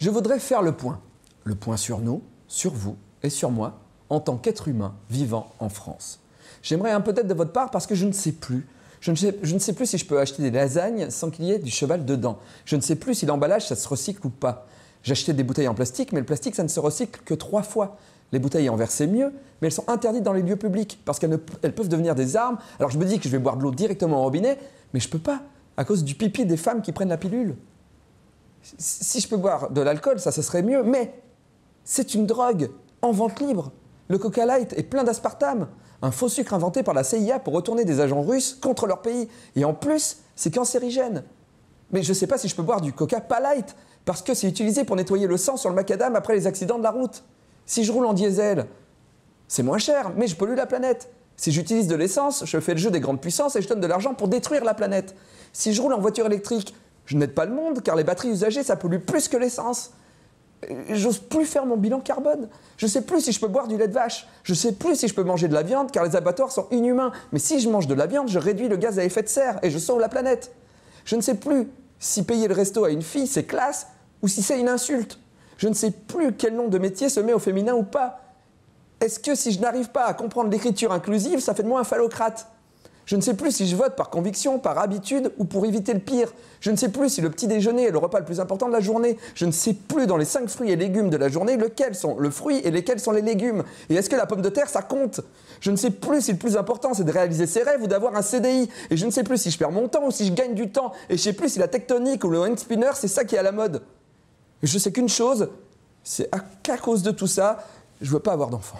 Je voudrais faire le point. Le point sur nous, sur vous et sur moi, en tant qu'être humain vivant en France. J'aimerais un peut-être de votre part parce que je ne sais plus. Je ne, sais, plus si je peux acheter des lasagnes sans qu'il y ait du cheval dedans. Je ne sais plus si l'emballage, ça se recycle ou pas. J'achetais des bouteilles en plastique, mais le plastique, ça ne se recycle que trois fois. Les bouteilles en verre, c'est mieux, mais elles sont interdites dans les lieux publics parce qu'elles peuvent devenir des armes. Alors je me dis que je vais boire de l'eau directement au robinet, mais je ne peux pas à cause du pipi des femmes qui prennent la pilule si je peux boire de l'alcool, ça, ce serait mieux, mais c'est une drogue en vente libre. Le Coca Light est plein d'aspartame, un faux sucre inventé par la CIA pour retourner des agents russes contre leur pays. Et en plus, c'est cancérigène. Mais je ne sais pas si je peux boire du Coca pas light, parce que c'est utilisé pour nettoyer le sang sur le macadam après les accidents de la route. Si je roule en diesel, c'est moins cher, mais je pollue la planète. Si j'utilise de l'essence, je fais le jeu des grandes puissances et je donne de l'argent pour détruire la planète. Si je roule en voiture électrique, je n'aide pas le monde car les batteries usagées, ça pollue plus que l'essence. J'ose plus faire mon bilan carbone. Je sais plus si je peux boire du lait de vache. Je sais plus si je peux manger de la viande car les abattoirs sont inhumains. Mais si je mange de la viande, je réduis le gaz à effet de serre et je sauve la planète. Je ne sais plus si payer le resto à une fille, c'est classe ou si c'est une insulte. Je ne sais plus quel nom de métier se met au féminin ou pas. Est-ce que si je n'arrive pas à comprendre l'écriture inclusive, ça fait de moi un phallocrate je ne sais plus si je vote par conviction, par habitude ou pour éviter le pire. Je ne sais plus si le petit déjeuner est le repas le plus important de la journée. Je ne sais plus dans les cinq fruits et légumes de la journée lequel sont le fruit et lesquels sont les légumes. Et est-ce que la pomme de terre, ça compte Je ne sais plus si le plus important, c'est de réaliser ses rêves ou d'avoir un CDI. Et je ne sais plus si je perds mon temps ou si je gagne du temps. Et je ne sais plus si la tectonique ou le hand spinner, c'est ça qui est à la mode. Je sais qu'une chose, c'est qu'à cause de tout ça, je ne veux pas avoir d'enfant.